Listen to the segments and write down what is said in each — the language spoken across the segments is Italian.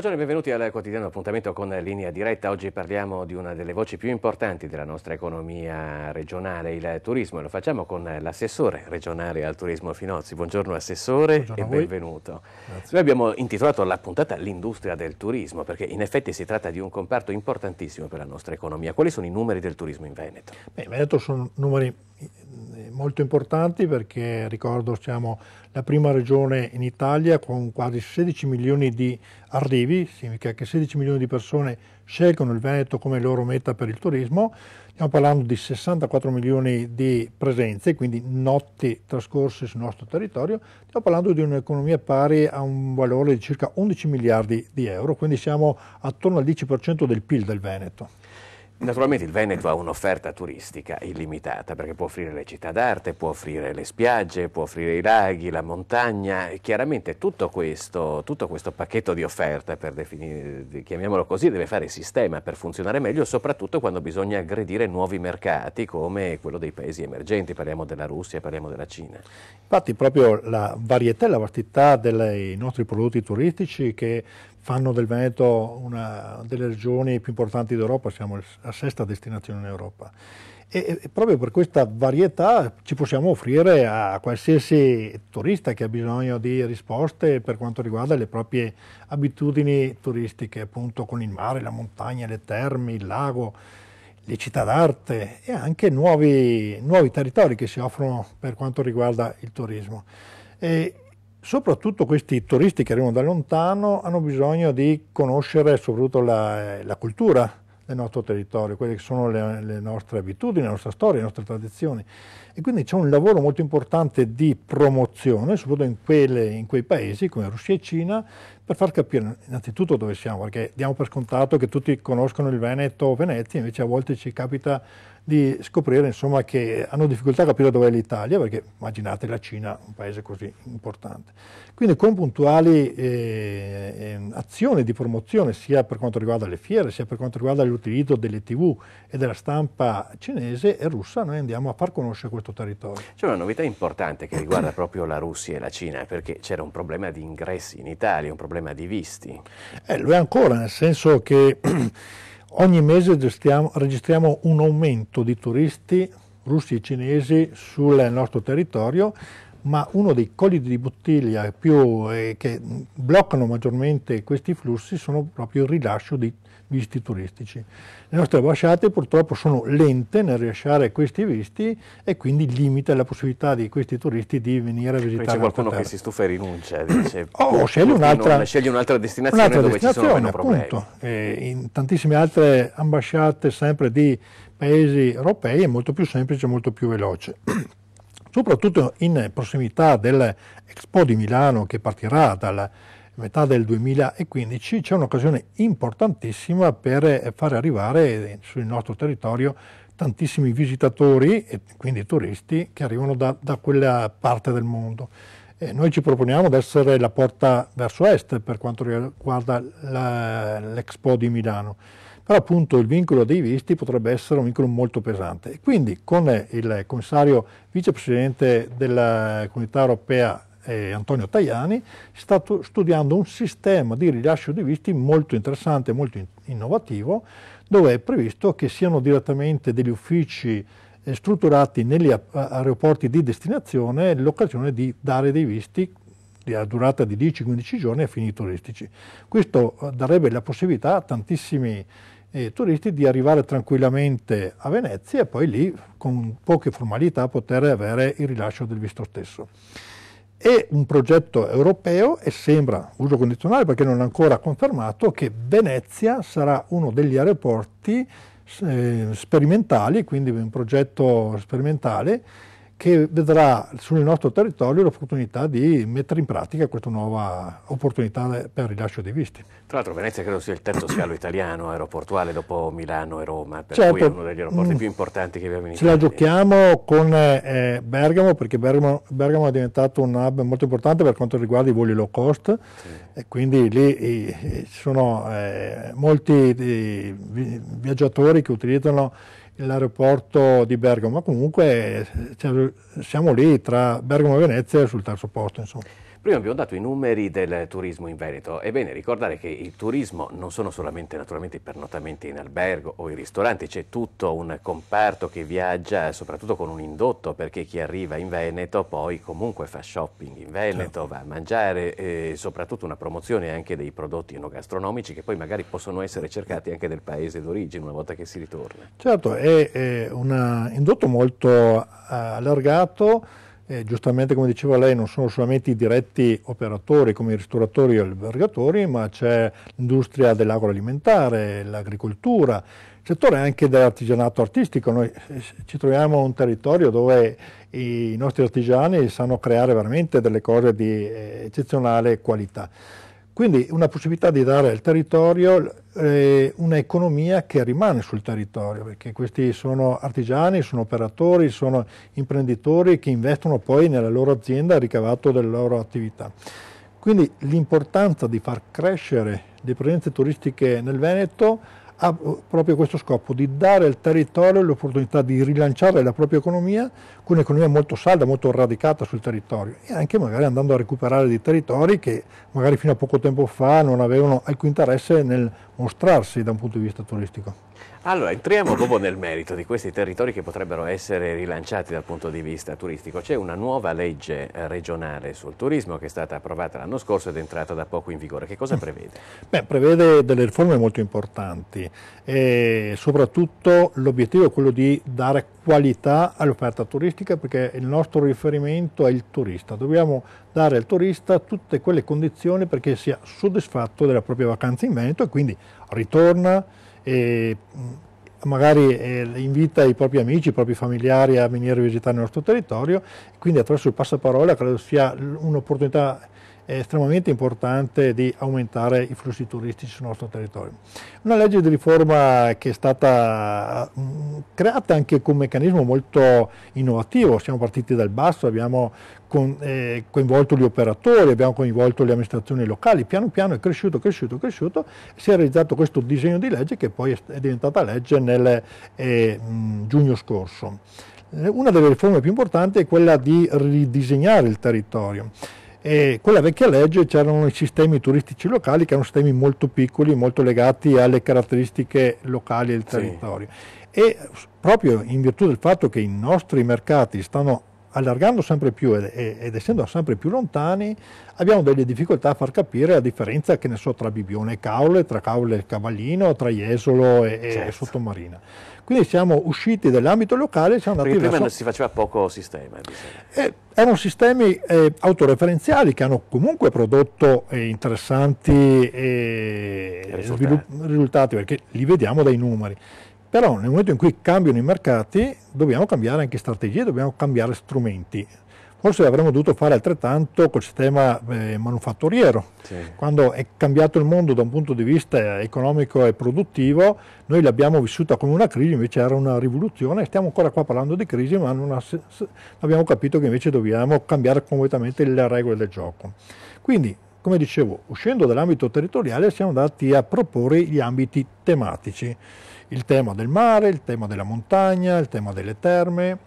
Buongiorno e benvenuti al quotidiano appuntamento con Linea Diretta. Oggi parliamo di una delle voci più importanti della nostra economia regionale, il turismo, e lo facciamo con l'assessore regionale al turismo Finozzi. Buongiorno assessore Buongiorno e benvenuto. Grazie. Noi abbiamo intitolato la puntata L'industria del turismo, perché in effetti si tratta di un comparto importantissimo per la nostra economia. Quali sono i numeri del turismo in Veneto? Beh, in Veneto sono numeri molto importanti perché ricordo siamo la prima regione in Italia con quasi 16 milioni di arrivi, significa che 16 milioni di persone scelgono il Veneto come loro meta per il turismo, stiamo parlando di 64 milioni di presenze, quindi notti trascorse sul nostro territorio, stiamo parlando di un'economia pari a un valore di circa 11 miliardi di euro, quindi siamo attorno al 10% del PIL del Veneto. Naturalmente il Veneto ha un'offerta turistica illimitata perché può offrire le città d'arte, può offrire le spiagge, può offrire i laghi, la montagna chiaramente tutto questo, tutto questo pacchetto di offerta, per definire, eh, chiamiamolo così, deve fare sistema per funzionare meglio, soprattutto quando bisogna aggredire nuovi mercati come quello dei paesi emergenti, parliamo della Russia, parliamo della Cina. Infatti proprio la varietà e la vastità dei nostri prodotti turistici che fanno del Veneto una delle regioni più importanti d'Europa, siamo la sesta destinazione in Europa. E, e, proprio per questa varietà ci possiamo offrire a qualsiasi turista che ha bisogno di risposte per quanto riguarda le proprie abitudini turistiche, appunto con il mare, la montagna, le terme, il lago, le città d'arte e anche nuovi, nuovi territori che si offrono per quanto riguarda il turismo. E, soprattutto questi turisti che arrivano da lontano hanno bisogno di conoscere soprattutto la, eh, la cultura del nostro territorio, quelle che sono le, le, nostre abitudini, la nostra storia, le nostre tradizioni. E quindi c'è un lavoro molto importante di promozione, soprattutto in, quelle, in, quei paesi come Russia e Cina, per far capire innanzitutto dove siamo, perché diamo per scontato che tutti conoscono il Veneto o Venezia, invece a volte ci capita di scoprire insomma, che hanno difficoltà a capire dove è l'Italia, perché immaginate la Cina, un paese così importante. Quindi con puntuali eh, ehm, azioni di promozione sia per quanto riguarda le fiere, sia per quanto riguarda l'utilizzo delle tv e della stampa cinese e russa, noi andiamo a far conoscere questo territorio. C'è una novità importante che riguarda proprio la Russia e la Cina, perché c'era un problema di ingressi in Italia, un problema di visti. Eh, lo è ancora, nel senso che... Ogni mese gestiamo, registriamo un aumento di turisti russi e cinesi sul nostro territorio ma uno dei colli di bottiglia più, eh, che bloccano maggiormente questi flussi sono proprio il rilascio di visti turistici. Le nostre ambasciate purtroppo sono lente nel rilasciare questi visti e quindi limita la possibilità di questi turisti di venire a visitare. C'è qualcuno che si stufa e rinuncia, dice, oh, oh, scegli un'altra, non, destinazione un'altra dove destinazione, ci sono meno problemi. Eh, in tantissime altre ambasciate sempre di paesi europei è molto più semplice, e molto più veloce. soprattutto in prossimità dell'Expo di Milano che partirà dalla metà del 2015, c'è un'occasione importantissima per eh, far arrivare eh, sul nostro territorio tantissimi visitatori e quindi turisti che arrivano da, da quella parte del mondo. E eh, noi ci proponiamo di essere la porta verso est per quanto riguarda l'Expo di Milano però appunto il vincolo dei visti potrebbe essere un vincolo molto pesante. Quindi con il commissario vicepresidente della comunità europea eh, Antonio Tajani si sta studiando un sistema di rilascio di visti molto interessante, molto in innovativo, dove è previsto che siano direttamente degli uffici eh, strutturati negli aeroporti di destinazione l'occasione di dare dei visti a durata di 10-15 giorni a fini turistici. Questo eh, darebbe la possibilità a tantissimi eh, turisti di arrivare tranquillamente a Venezia e poi lì con poche formalità poter avere il rilascio del visto stesso. È un progetto europeo e sembra, uso condizionale perché non è ancora confermato, che Venezia sarà uno degli aeroporti eh, sperimentali, quindi un progetto sperimentale che vedrà sul nostro territorio l'opportunità di mettere in pratica questa nuova opportunità per il rilascio dei visti. Tra l'altro Venezia credo sia il terzo scalo italiano aeroportuale dopo Milano e Roma, per certo, cui è certo. uno degli aeroporti mm. più importanti che abbiamo in Italia. Ce la giochiamo con eh, Bergamo perché Bergamo, Bergamo, è diventato un hub molto importante per quanto riguarda i voli low cost sì. e quindi lì ci sono eh, molti eh, viaggiatori che utilizzano l'aeroporto di Bergamo, ma comunque eh, siamo lì tra Bergamo e Venezia sul terzo posto. Insomma. Prima abbiamo dato i numeri del turismo in Veneto. È bene ricordare che il turismo non sono solamente naturalmente i pernotamenti in albergo o i ristoranti, c'è tutto un comparto che viaggia soprattutto con un indotto perché chi arriva in Veneto poi comunque fa shopping in Veneto, certo. va a mangiare e soprattutto una promozione anche dei prodotti enogastronomici che poi magari possono essere cercati anche nel paese d'origine una volta che si ritorna. Certo, è, è un indotto molto eh, allargato eh, giustamente come diceva lei, non sono solamente i diretti operatori come i ristoratori o gli albergatori, ma c'è l'industria dell'agroalimentare, l'agricoltura, il settore anche dell'artigianato artistico. Noi eh, ci troviamo in un territorio dove i nostri artigiani sanno creare veramente delle cose di eh, eccezionale qualità. Quindi una possibilità di dare al territorio eh, un'economia che rimane sul territorio, perché questi sono artigiani, sono operatori, sono imprenditori che investono poi nella loro azienda ricavato delle loro attività. Quindi l'importanza di far crescere le presenze turistiche nel Veneto ha proprio questo scopo di dare al territorio l'opportunità di rilanciare la propria economia con un'economia molto salda, molto radicata sul territorio e anche magari andando a recuperare dei territori che magari fino a poco tempo fa non avevano alcun interesse nel mostrarsi da un punto di vista turistico. Allora, entriamo proprio nel merito di questi territori che potrebbero essere rilanciati dal punto di vista turistico. C'è una nuova legge eh, regionale sul turismo che è stata approvata l'anno scorso ed è entrata da poco in vigore. Che cosa prevede? Beh, prevede delle riforme molto importanti e soprattutto l'obiettivo è quello di dare qualità all'offerta turistica perché il nostro riferimento è il turista. Dobbiamo dare al turista tutte quelle condizioni perché sia soddisfatto della propria vacanza in Veneto e quindi ritorna e mm, magari eh, invita i propri amici, i propri familiari a venire a visitare il nostro territorio, quindi attraverso il passaparola credo sia un'opportunità è estremamente importante di aumentare i flussi turistici sul nostro territorio. Una legge di riforma che è stata mm, creata anche con un meccanismo molto innovativo, siamo partiti dal basso, abbiamo eh, coinvolto gli operatori, abbiamo coinvolto le amministrazioni locali, piano piano è cresciuto, cresciuto, cresciuto, si è realizzato questo disegno di legge che poi è diventata legge nel eh, mm, giugno scorso. Eh, una delle riforme più importanti è quella di ridisegnare il territorio. E quella vecchia legge c'erano i sistemi turistici locali che erano sistemi molto piccoli, molto legati alle caratteristiche locali del territorio. Sì. E proprio in virtù del fatto che i nostri mercati stanno allargando sempre più ed, ed, essendo sempre più lontani, abbiamo delle difficoltà a far capire la differenza che ne so tra Bibione e Caule, tra Caule e Cavallino, tra Jesolo e, certo. e Sottomarina. Quindi siamo usciti dall'ambito locale e siamo andati Perché prima verso... si faceva poco sistema. Eh, eh, erano sistemi eh, autoreferenziali che hanno comunque prodotto eh, interessanti eh, risultati. risultati perché li vediamo dai numeri. Però nel momento in cui cambiano i mercati dobbiamo cambiare anche strategie, dobbiamo cambiare strumenti. Forse avremmo dovuto fare altrettanto col sistema eh, manufatturiero. Sì. Quando è cambiato il mondo da un punto di vista economico e produttivo, noi l'abbiamo vissuta come una crisi, invece era una rivoluzione. Stiamo ancora qua parlando di crisi, ma abbiamo capito che invece dobbiamo cambiare completamente le regole del gioco. Quindi come dicevo, uscendo dall'ambito territoriale siamo andati a proporre gli ambiti tematici, il tema del mare, il tema della montagna, il tema delle terme,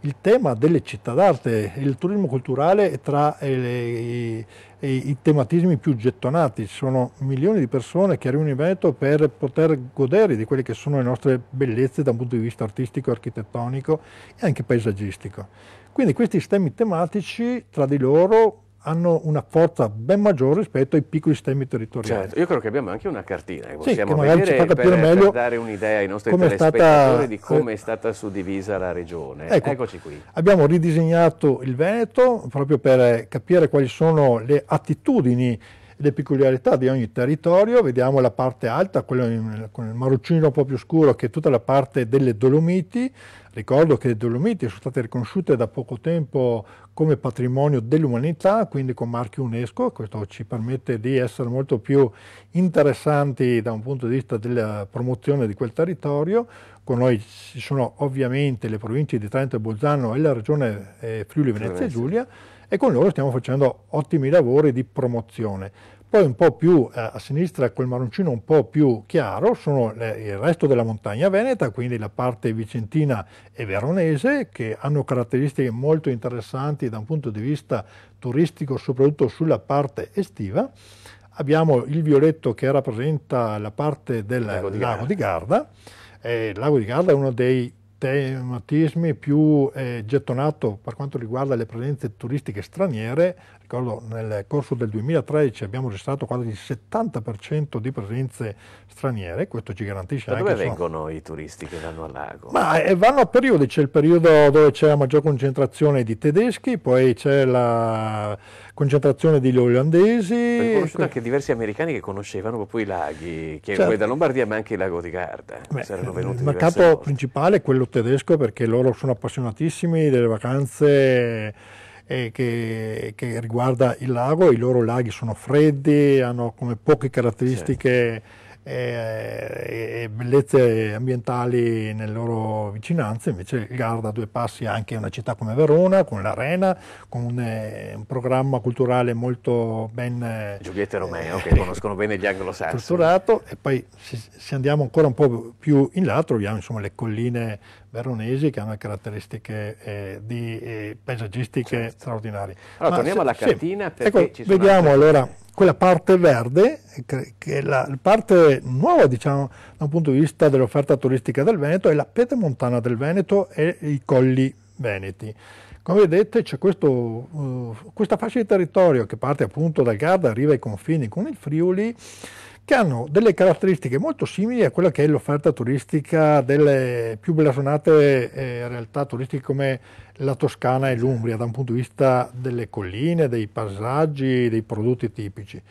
il tema delle città d'arte, il turismo culturale è tra eh, i, i, i tematismi più gettonati, ci sono milioni di persone che arrivano in Veneto per poter godere di quelle che sono le nostre bellezze da un punto di vista artistico, architettonico e anche paesaggistico. Quindi questi stemmi tematici tra di loro hanno una forza ben maggiore rispetto ai piccoli sistemi territoriali. Certo, io credo che abbiamo anche una cartina che possiamo sì, che magari vedere ci fa capire per, meglio per dare un'idea ai nostri telespettatori stata, di come è stata suddivisa la regione. Ecco, Eccoci qui. Abbiamo ridisegnato il Veneto proprio per capire quali sono le attitudini le peculiarità di ogni territorio, vediamo la parte alta, quello con il marroncino un po' più scuro che è tutta la parte delle Dolomiti, ricordo che le Dolomiti sono state riconosciute da poco tempo come patrimonio dell'umanità, quindi con marchio UNESCO, questo ci permette di essere molto più interessanti da un punto di vista della promozione di quel territorio, con noi ci sono ovviamente le province di Trento e Bolzano e la regione eh, Friuli Venezia Giulia, e con loro stiamo facendo ottimi lavori di promozione. Poi un po' più eh, a sinistra, quel marroncino un po' più chiaro, sono il resto della montagna veneta, quindi la parte vicentina e veronese, che hanno caratteristiche molto interessanti da un punto di vista turistico, soprattutto sulla parte estiva. Abbiamo il violetto che rappresenta la parte del lago di Garda. Lago di Garda. il lago di Garda è uno dei tematismi più eh, gettonato per quanto riguarda le presenze turistiche straniere Ricordo nel corso del 2013 abbiamo registrato quasi il 70% di presenze straniere, questo ci garantisce da anche... Dove vengono sono... i turisti che vanno al lago? Ma eh, vanno a periodi, c'è il periodo dove c'è la maggior concentrazione di tedeschi, poi c'è la concentrazione degli olandesi. Ho conosciuto que... anche diversi americani che conoscevano proprio i laghi, che certo. da Lombardia ma anche il lago di Garda. Beh, il mercato principale è quello tedesco perché loro sono appassionatissimi delle vacanze eh, che, che, riguarda il lago, i loro laghi sono freddi, hanno come poche caratteristiche... Sì eh, e, e bellezze ambientali nelle loro vicinanze, invece il Garda a due passi anche una città come Verona, con l'Arena, con un, eh, un programma culturale molto ben... Eh, Giulietta e Romeo, eh, che conoscono bene gli anglosassoni. Strutturato, e poi se, se, andiamo ancora un po' più in là troviamo insomma, le colline veronesi che hanno caratteristiche eh, di, eh, paesaggistiche certo. straordinarie. Allora, Ma torniamo alla cartina sì, ecco, perché ecco, ci sono Vediamo altre... allora quella parte verde, che è la parte nuova diciamo da un punto di vista dell'offerta turistica del Veneto, è la pedemontana del Veneto e i colli veneti. Come vedete c'è uh, questa fascia di territorio che parte appunto dal Garda, arriva ai confini con il Friuli, che hanno delle caratteristiche molto simili a quella che è l'offerta turistica delle più blasonate eh, realtà turistiche come la Toscana e l'Umbria, da un punto di vista delle colline, dei paesaggi, dei prodotti tipici.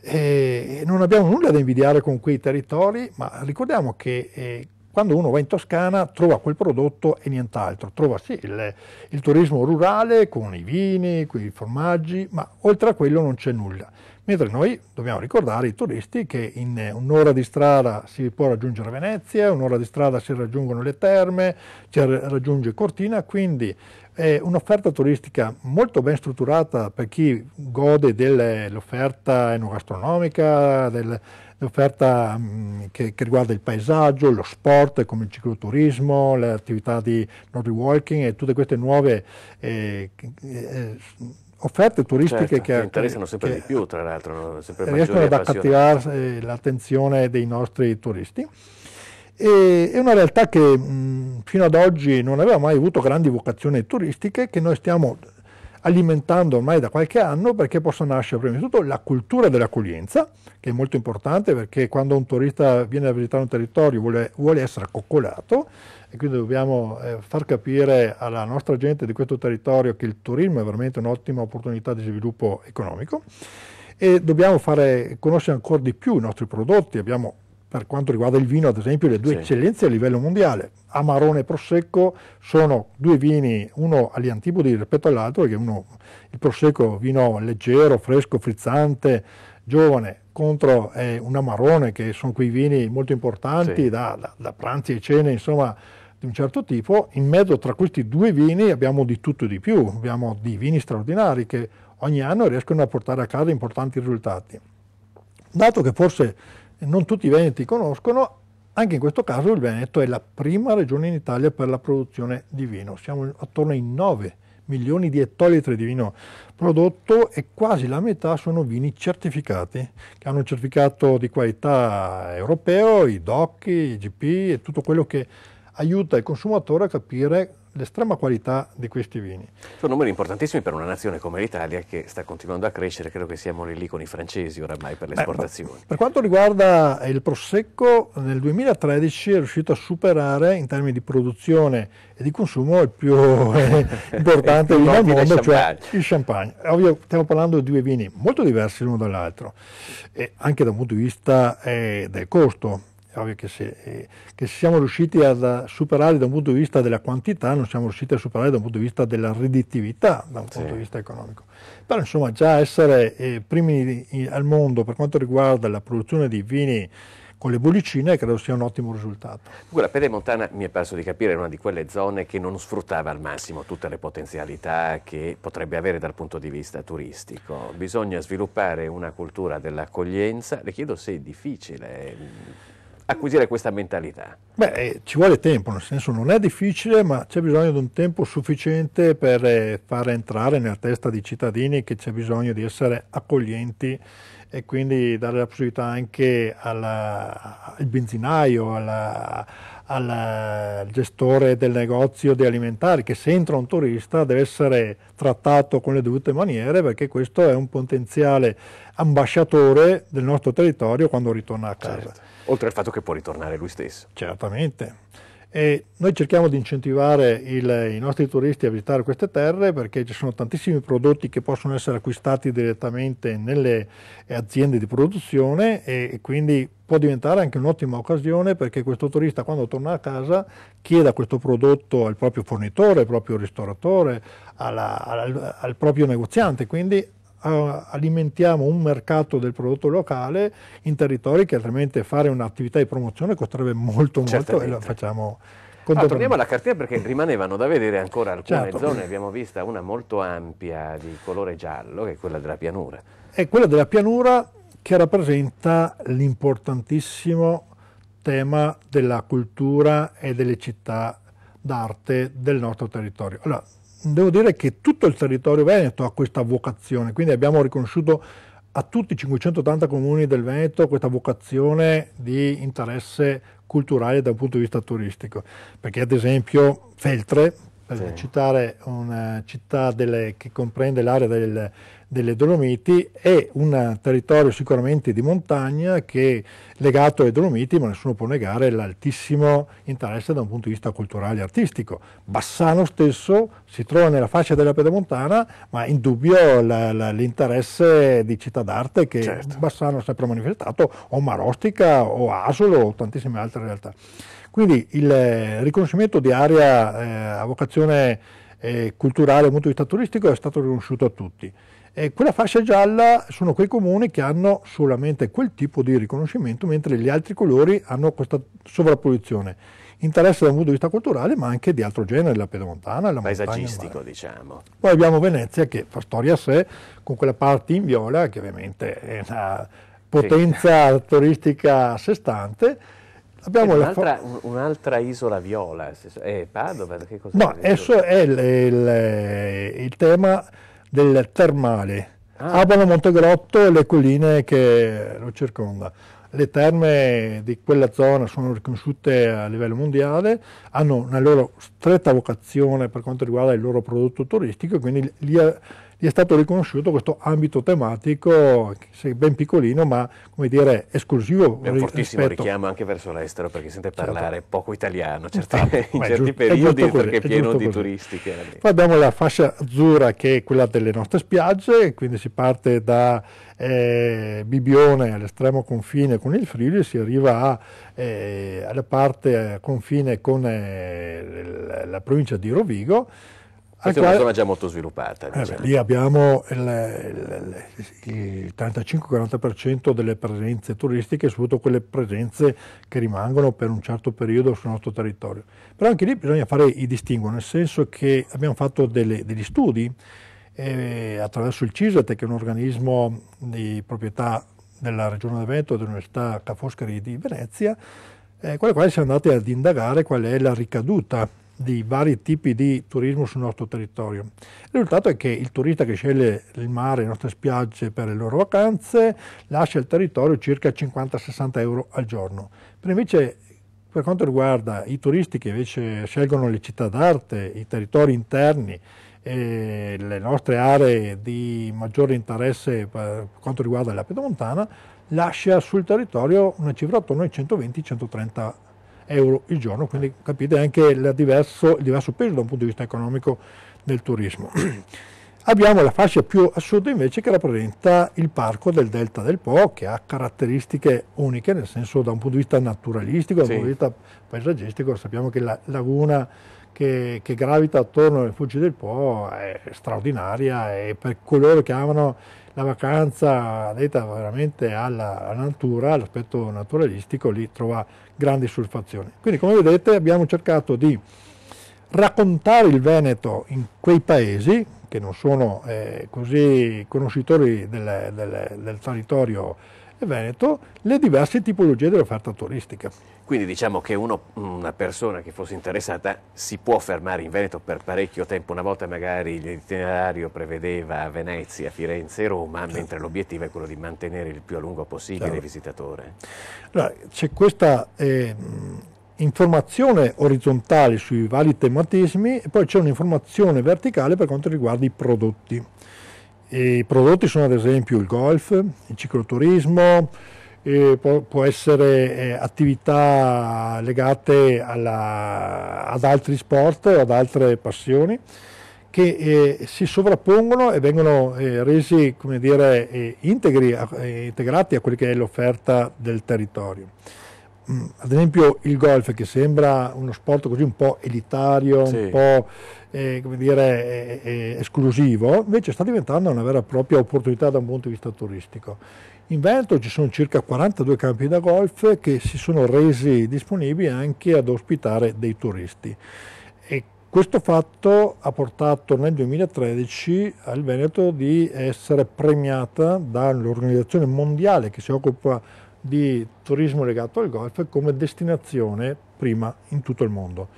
E non abbiamo nulla da invidiare con quei territori, ma ricordiamo che eh, quando uno va in Toscana trova quel prodotto e nient'altro, trova sì il, il, turismo rurale con i vini, con i formaggi, ma oltre a quello non c'è nulla mentre noi dobbiamo ricordare ai turisti che in eh, un'ora di strada si può raggiungere Venezia, un'ora di strada si raggiungono le terme, si raggiunge Cortina, quindi è un'offerta turistica molto ben strutturata per chi gode dell'offerta enogastronomica, dell'offerta mm, che, che, riguarda il paesaggio, lo sport come il cicloturismo, le attività di road walking e tutte queste nuove eh, eh, offerte turistiche certo, che, che interessano sempre che di più, tra l'altro, no? riescono ad accattivare eh, l'attenzione dei nostri turisti. E, è una realtà che mh, fino ad oggi non aveva mai avuto grandi vocazioni turistiche, che noi stiamo alimentando ormai da qualche anno perché possa nascere prima di tutto la cultura dell'accoglienza, che è molto importante perché quando un turista viene a visitare un territorio vuole, vuole essere accoccolato, e quindi dobbiamo eh, far capire alla nostra gente di questo territorio che il turismo è veramente un'ottima opportunità di sviluppo economico e dobbiamo fare, conoscere ancora di più i nostri prodotti. Abbiamo per quanto riguarda il vino, ad esempio, le due sì. eccellenze a livello mondiale, Amarone e Prosecco, sono due vini, uno agli antipodi rispetto all'altro, perché uno, il Prosecco è vino leggero, fresco, frizzante, giovane, contro eh, un Amarone, che sono quei vini molto importanti sì. da, da, da pranzi e cene, insomma, di un certo tipo, in mezzo tra questi due vini abbiamo di tutto e di più, abbiamo dei vini straordinari che ogni anno riescono a portare a casa importanti risultati. Dato che forse non tutti i veneti conoscono, anche in questo caso il Veneto è la prima regione in Italia per la produzione di vino, siamo attorno ai 9 milioni di ettolitri di vino prodotto e quasi la metà sono vini certificati, che hanno un certificato di qualità europeo, i DOC, i GP e tutto quello che aiuta il consumatore a capire l'estrema qualità di questi vini. Sono numeri importantissimi per una nazione come l'Italia che sta continuando a crescere, credo che siamo lì, lì con i francesi oramai per le Beh, esportazioni. Per quanto riguarda il Prosecco, nel 2013 è riuscito a superare in termini di produzione e di consumo il più eh, importante vino al mondo, cioè il champagne. Eh, ovvio, stiamo parlando di due vini molto diversi l'uno dall'altro, e anche dal punto di vista eh, del costo è ovvio che se, eh, che siamo riusciti a superare da un punto di vista della quantità, non siamo riusciti a superare da un punto di vista della redditività, da un sì. punto di vista economico. Però insomma già essere eh, primi in, al mondo per quanto riguarda la produzione di vini con le bollicine credo sia un ottimo risultato. Dunque la Pedemontana, mi è parso di capire, era una di quelle zone che non sfruttava al massimo tutte le potenzialità che potrebbe avere dal punto di vista turistico. Bisogna sviluppare una cultura dell'accoglienza, le chiedo se è difficile mm, acquisire questa mentalità? Beh, eh, ci vuole tempo, nel senso non è difficile, ma c'è bisogno di un tempo sufficiente per eh, far entrare nella testa dei cittadini che c'è bisogno di essere accoglienti e quindi dare la possibilità anche alla, al benzinaio, alla, al eh, gestore del negozio di alimentari che se entra un turista deve essere trattato con le dovute maniere perché questo è un potenziale ambasciatore del nostro territorio quando ritorna a casa. Certo. Oltre al fatto che può ritornare lui stesso. Certamente. E noi cerchiamo di incentivare il, i nostri turisti a visitare queste terre perché ci sono tantissimi prodotti che possono essere acquistati direttamente nelle aziende di produzione e, e quindi può diventare anche un'ottima occasione perché questo turista quando torna a casa chieda questo prodotto al proprio fornitore, al proprio ristoratore, alla, al, al proprio negoziante, quindi alimentiamo un mercato del prodotto locale in territori che altrimenti fare un'attività di promozione costerebbe molto molto e lo facciamo allora, torniamo alla cartina perché rimanevano da vedere ancora alcune certo. zone, abbiamo vista una molto ampia di colore giallo che è quella della pianura. È quella della pianura che rappresenta l'importantissimo tema della cultura e delle città d'arte del nostro territorio. Allora, devo dire che tutto il territorio veneto ha questa vocazione, quindi abbiamo riconosciuto a tutti i 580 comuni del Veneto questa vocazione di interesse culturale da un punto di vista turistico, perché ad esempio Feltre, per sì. citare una eh, città delle, che comprende l'area del, delle Dolomiti, è un territorio sicuramente di montagna che è legato ai Dolomiti, ma nessuno può negare l'altissimo interesse da un punto di vista culturale e artistico. Bassano stesso si trova nella fascia della pedemontana, ma indubbio la, la, l'interesse di città d'arte che certo. Bassano ha sempre manifestato, o Marostica, o Asolo, o tantissime altre realtà. Quindi il eh, riconoscimento di area eh, a vocazione eh, culturale dal punto di vista turistico è stato riconosciuto a tutti. E quella fascia gialla sono quei comuni che hanno solamente quel tipo di riconoscimento, mentre gli altri colori hanno questa sovrapposizione. Interesse dal punto di vista culturale, ma anche di altro genere, la pedomontana, la paesaggistico, montagna, diciamo. Poi abbiamo Venezia che fa storia a sé, con quella parte in viola che ovviamente è una potenza sì. turistica a sé stante Un'altra, un'altra, isola viola, eh, Padova? Che cos'è no, adesso è il, il, eh, il, tema del termale. Ah. Abano Montegrotto e le colline che lo circondano. Le terme di quella zona sono riconosciute a livello mondiale, hanno una loro stretta vocazione per quanto riguarda il loro prodotto turistico, quindi li, gli è stato riconosciuto questo ambito tematico, ben piccolino, ma come dire esclusivo. È un fortissimo rispetto. richiamo anche verso l'estero, perché sente certo. parlare certo. poco italiano eh, certi, in certi giusto, periodi, così, perché è pieno di così. turisti. Poi abbiamo la fascia azzurra, che è quella delle nostre spiagge, quindi si parte da eh, Bibione all'estremo confine con il Friuli, si arriva a, eh, alla parte eh, confine con eh, la, la provincia di Rovigo, anche è una zona già molto sviluppata. Eh beh, diciamo. lì abbiamo il, il, il 35-40% delle presenze turistiche, soprattutto quelle presenze che rimangono per un certo periodo sul nostro territorio. Però anche lì bisogna fare i distinguo, nel senso che abbiamo fatto delle, degli studi eh, attraverso il CISAT, che è un organismo di proprietà della Regione del Veneto e dell'Università Ca' Foscari di Venezia, eh, con le quali siamo andati ad indagare qual è la ricaduta di vari tipi di turismo sul nostro territorio. Il risultato è che il turista che sceglie il mare, le nostre spiagge per le loro vacanze, lascia il territorio circa 50-60 euro al giorno. Per invece per quanto riguarda i turisti che invece scelgono le città d'arte, i territori interni, e le nostre aree di maggiore interesse per quanto riguarda la pedomontana, lascia sul territorio una cifra attorno ai 120-130 euro euro il giorno, quindi capite anche il diverso, il diverso peso da un punto di vista economico del turismo. Abbiamo la fascia più a sud invece che rappresenta il parco del Delta del Po che ha caratteristiche uniche nel senso da un punto di vista naturalistico, da un sì. punto di vista paesaggistico, sappiamo che la laguna che, che gravita attorno alle Fuggi del Po è straordinaria e per coloro che amano la vacanza detta veramente alla natura, all'aspetto naturalistico, lì trova grandi soddisfazioni. Quindi come vedete abbiamo cercato di raccontare il Veneto in quei paesi che non sono eh, così conoscitori del, del, del territorio veneto, le diverse tipologie dell'offerta turistica. Quindi diciamo che uno, una persona che fosse interessata si può fermare in Veneto per parecchio tempo, una volta magari l'itinerario prevedeva Venezia, Firenze e Roma, certo. mentre l'obiettivo è quello di mantenere il più a lungo possibile certo. il visitatore. Allora, c'è questa eh, informazione orizzontale sui vari tematismi e poi c'è un'informazione verticale per quanto riguarda i prodotti. E I prodotti sono ad esempio il golf, il cicloturismo, eh, può, può, essere eh, attività legate alla, ad altri sport o ad altre passioni che eh, si sovrappongono e vengono eh, resi come dire, eh, integri, eh, integrati a quello che è l'offerta del territorio. Mm, ad esempio il golf che sembra uno sport così un po' elitario, sì. un po' come dire, esclusivo, invece sta diventando una vera e propria opportunità da un punto di vista turistico in Veneto ci sono circa 42 campi da golf che si sono resi disponibili anche ad ospitare dei turisti. E questo fatto ha portato nel 2013 al Veneto di essere premiata dall'organizzazione mondiale che si occupa di turismo legato al golf come destinazione prima in tutto il mondo.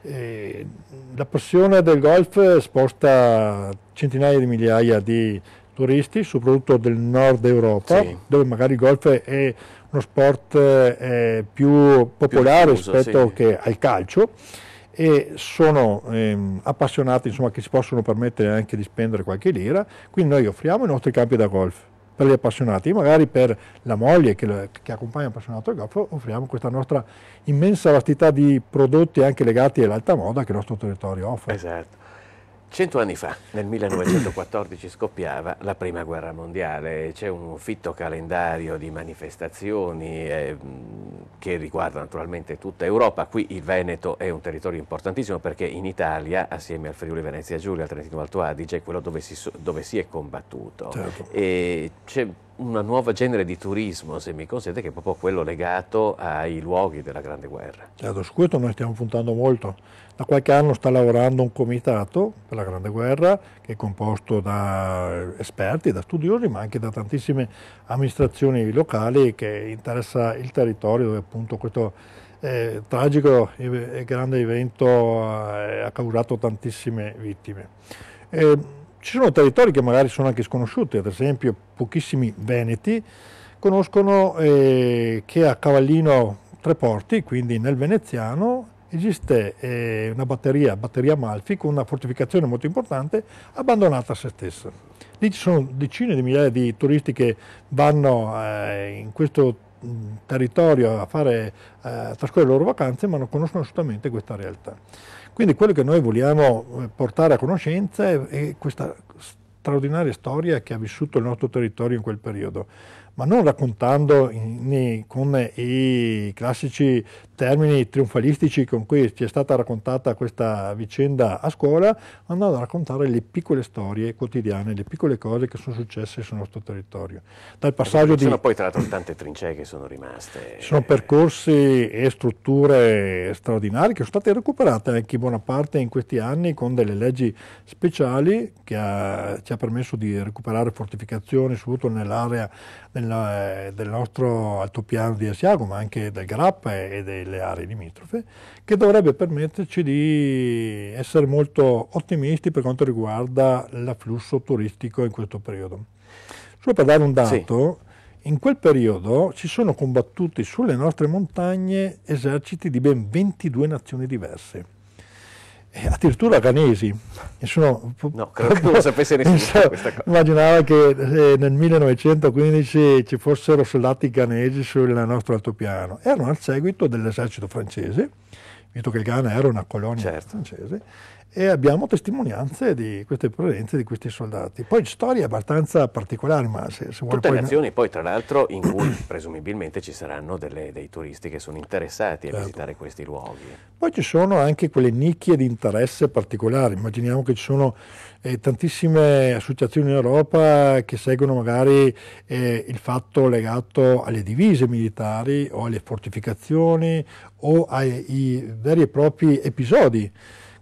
E la passione del golf sposta centinaia di migliaia di turisti, soprattutto del nord Europa, sì. dove magari il golf è uno sport eh, più popolare più rispetto sì. che al calcio e sono ehm, appassionati insomma, che si possono permettere anche di spendere qualche lira, quindi noi offriamo i nostri campi da golf per gli appassionati, magari per la moglie che, che accompagna appassionato al golf, offriamo questa nostra immensa vastità di prodotti anche legati all'alta moda che il nostro territorio offre. Esatto. Cento anni fa, nel 1914, scoppiava la Prima Guerra Mondiale. C'è un fitto calendario di manifestazioni eh, che riguarda naturalmente tutta Europa. Qui il Veneto è un territorio importantissimo perché in Italia, assieme al Friuli Venezia Giulia, al Trentino Alto Adige, è quello dove si, dove si è combattuto. Certo. c'è un nuovo genere di turismo, se mi consente, che è proprio quello legato ai luoghi della Grande Guerra. Certo, su questo noi stiamo puntando molto. Da qualche anno sta lavorando un comitato per la Grande Guerra che è composto da esperti, da studiosi, ma anche da tantissime amministrazioni locali che interessa il territorio dove appunto questo eh, tragico e grande evento eh, ha causato tantissime vittime. Eh, ci sono territori che magari sono anche sconosciuti, ad esempio pochissimi veneti conoscono eh, che a Cavallino Tre Porti, quindi nel veneziano, esiste eh, una batteria, batteria Malfi, con una fortificazione molto importante, abbandonata a se stessa. Lì ci sono decine di migliaia di turisti che vanno eh, in questo territorio territorio a, fare, a eh, trascorrere le loro vacanze, ma non conoscono assolutamente questa realtà. Quindi quello che noi vogliamo eh, portare a conoscenza è, è questa straordinaria storia che ha vissuto il nostro territorio in quel periodo ma non raccontando in, in, con i classici termini trionfalistici con cui ci è stata raccontata questa vicenda a scuola, ma andando a raccontare le piccole storie quotidiane, le piccole cose che sono successe sul nostro territorio. Dal passaggio di... Sono poi tra l'altro tante trincee che sono rimaste. Sono percorsi e strutture straordinarie che sono state recuperate anche in buona parte in questi anni con delle leggi speciali che ha, ci ha permesso di recuperare fortificazioni, soprattutto nell'area, del del, eh, del nostro altopiano di Asiago, ma anche del Grappa e delle aree limitrofe, che dovrebbe permetterci di essere molto ottimisti per quanto riguarda l'afflusso turistico in questo periodo. Solo per dare un dato, sì. in quel periodo si sono combattuti sulle nostre montagne eserciti di ben 22 nazioni diverse. Eh, addirittura Canesi, Nessuno no, credo che non sapesse nessuno questa cosa. Immaginava che eh, nel 1915 ci fossero soldati canesi sul nostro altopiano. Erano al seguito dell'esercito francese visto che il Ghana era una colonia certo. francese, e abbiamo testimonianze di queste presenze di questi soldati. Poi storie abbastanza particolari, ma se, se vuole Tutte poi... azioni poi tra l'altro in cui presumibilmente ci saranno delle, dei turisti che sono interessati a certo. visitare questi luoghi. Poi ci sono anche quelle nicchie di interesse particolari, immaginiamo che ci sono eh, tantissime associazioni in Europa che seguono magari eh, il fatto legato alle divise militari o alle fortificazioni o ai veri e propri episodi.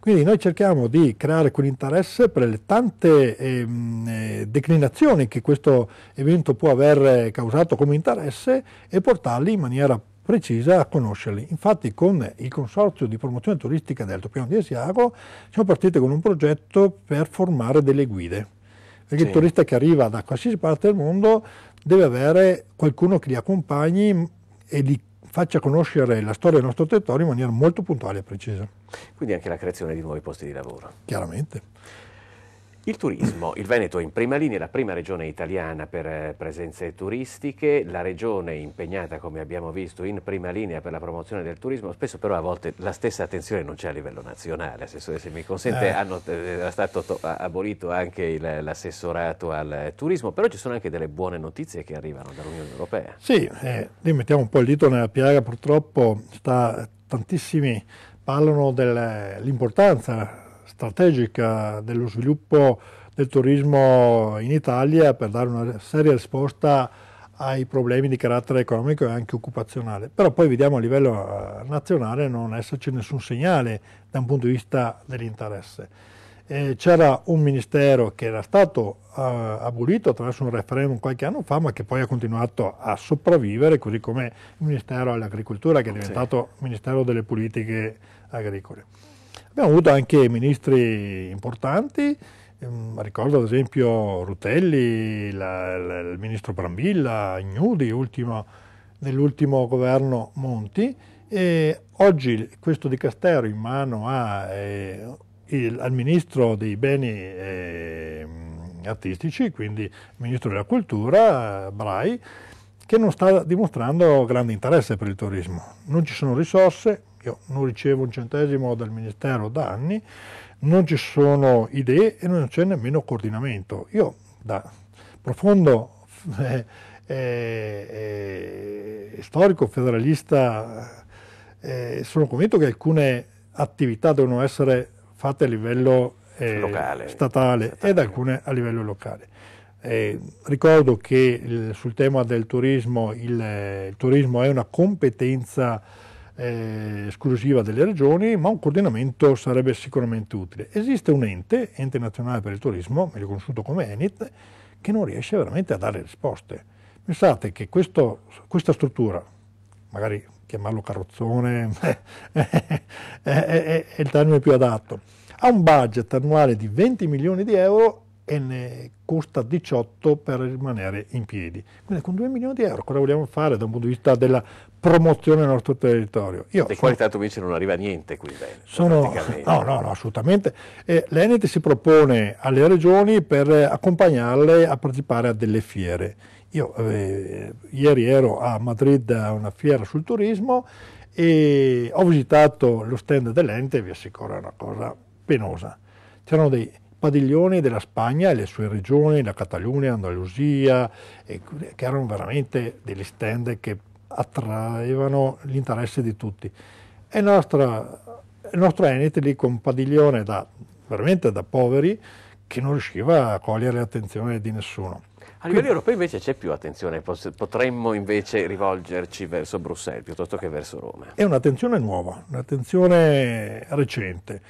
Quindi noi cerchiamo di creare quell'interesse per le tante ehm, eh, declinazioni che questo evento può aver causato come interesse e portarli in maniera precisa a conoscerli. Infatti con il Consorzio di Promozione Turistica del Altopiano di Asiago siamo partiti con un progetto per formare delle guide, perché sì. il turista che arriva da qualsiasi parte del mondo deve avere qualcuno che li accompagni e li faccia conoscere la storia del nostro territorio in maniera molto puntuale e precisa. Quindi anche la creazione di nuovi posti di lavoro. Chiaramente. Il turismo, il Veneto è in prima linea, la prima regione italiana per eh, presenze turistiche, la regione impegnata come abbiamo visto in prima linea per la promozione del turismo, spesso però a volte la stessa attenzione non c'è a livello nazionale, assessore se mi consente eh. hanno, eh, è stato abolito anche l'assessorato al turismo, però ci sono anche delle buone notizie che arrivano dall'Unione Europea. Sì, eh, noi mettiamo un po' il dito nella piaga, purtroppo sta, tantissimi parlano dell'importanza strategica dello sviluppo del turismo in Italia per dare una seria risposta ai problemi di carattere economico e anche occupazionale. Però poi vediamo a livello eh, nazionale non esserci nessun segnale da un punto di vista dell'interesse. Eh, c'era un ministero che era stato eh, abolito attraverso un referendum qualche anno fa, ma che poi ha continuato a sopravvivere, così come il Ministero dell'Agricoltura, che è diventato sì. Ministero delle Politiche Agricole. Abbiamo avuto anche ministri importanti, ehm, ricordo ad esempio Rutelli, la, la, il ministro Brambilla, Ignudi, ultimo, nell'ultimo governo Monti. E oggi questo di Castero in mano a, eh, il, al ministro dei beni eh, artistici, quindi ministro della cultura, Brai, che non sta dimostrando grande interesse per il turismo. Non ci sono risorse, io non ricevo un centesimo dal Ministero da anni, non ci sono idee e non c'è nemmeno coordinamento. Io da profondo eh, eh, eh, storico federalista eh, sono convinto che alcune attività devono essere fatte a livello eh, locale, statale, statale ed alcune a livello locale. Eh, ricordo che il, sul tema del turismo, il, eh, il, turismo è una competenza eh, esclusiva delle regioni, ma un coordinamento sarebbe sicuramente utile. Esiste un ente, ente nazionale per il turismo, meglio conosciuto come ENIT, che non riesce veramente a dare risposte. Pensate che questo, questa struttura, magari chiamarlo carrozzone è, è, è, è il termine più adatto, ha un budget annuale di 20 milioni di euro e costa 18 per rimanere in piedi. Quindi con 2 milioni di euro cosa vogliamo fare da un punto di vista della promozione del nostro territorio? Io e quale tanto invece non arriva niente qui in Sono, no, no, no, assolutamente. Eh, L'Enete si propone alle regioni per accompagnarle a partecipare a delle fiere. Io eh, ieri ero a Madrid a una fiera sul turismo e ho visitato lo stand dell'ente e vi assicuro è una cosa penosa. C'erano dei padiglioni della Spagna e le sue regioni, la Catalunya, Andalusia, che erano veramente degli stand che attraevano l'interesse di tutti. E il nostro, il nostro Enit lì con un padiglione da, veramente da poveri che non riusciva a cogliere l'attenzione di nessuno. A livello europeo invece c'è più attenzione, potremmo invece rivolgerci verso Bruxelles piuttosto che verso Roma. È un'attenzione nuova, un'attenzione recente.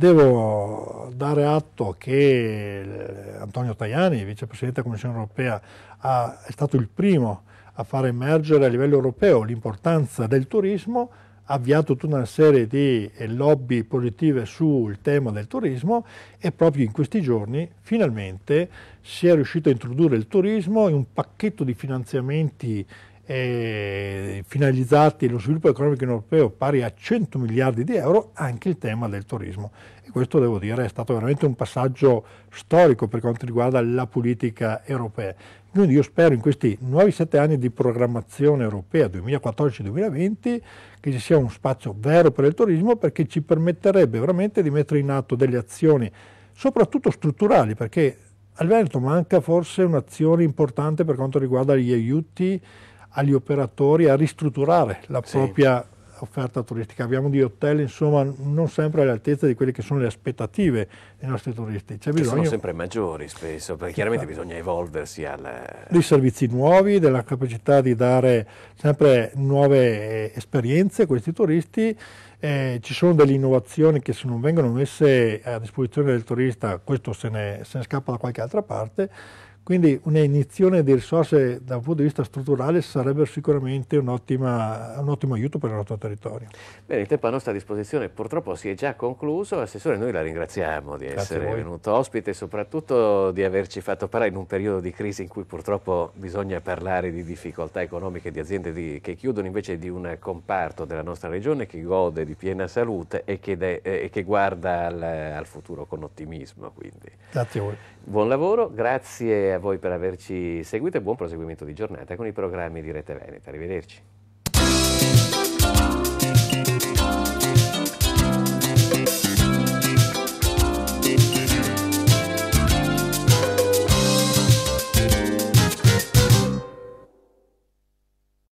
Devo dare atto che eh, Antonio Tajani, vicepresidente della Commissione europea, ha, è stato il primo a far emergere a livello europeo l'importanza del turismo, ha avviato tutta una serie di eh, lobby positive sul tema del turismo e proprio in questi giorni finalmente si è riuscito a introdurre il turismo in un pacchetto di finanziamenti eh, finalizzati lo sviluppo economico europeo pari a 100 miliardi di euro, anche il tema del turismo. E questo devo dire è stato veramente un passaggio storico per quanto riguarda la politica europea. Quindi io spero in questi nuovi sette anni di programmazione europea 2014-2020 che ci sia uno spazio vero per il turismo perché ci permetterebbe veramente di mettere in atto delle azioni soprattutto strutturali perché al Veneto manca forse un'azione importante per quanto riguarda gli aiuti agli operatori a ristrutturare la sì. propria offerta turistica. Abbiamo di hotel, insomma, non sempre all'altezza di quelle che sono le aspettative dei nostri turisti. C'è bisogno... sono sempre maggiori spesso, perché chiaramente bisogna evolversi al... Dei servizi nuovi, della capacità di dare sempre nuove eh, esperienze a questi turisti. Eh, ci sono delle innovazioni che se non vengono messe a disposizione del turista, questo se ne, se ne scappa da qualche altra parte quindi un'iniezione di risorse da un punto di vista strutturale sarebbe sicuramente un, ottima, un ottimo aiuto per il nostro territorio. Bene, il tempo a nostra disposizione purtroppo si è già concluso. Assessore, noi la ringraziamo di Grazie essere venuto ospite e soprattutto di averci fatto parlare in un periodo di crisi in cui purtroppo bisogna parlare di difficoltà economiche di aziende di, che chiudono invece di un comparto della nostra regione che gode di piena salute e che, de, eh, che guarda al, al futuro con ottimismo. Quindi. Grazie a voi. Buon lavoro, grazie a voi per averci seguito e buon proseguimento di giornata con i programmi di Rete Veneta. Arrivederci.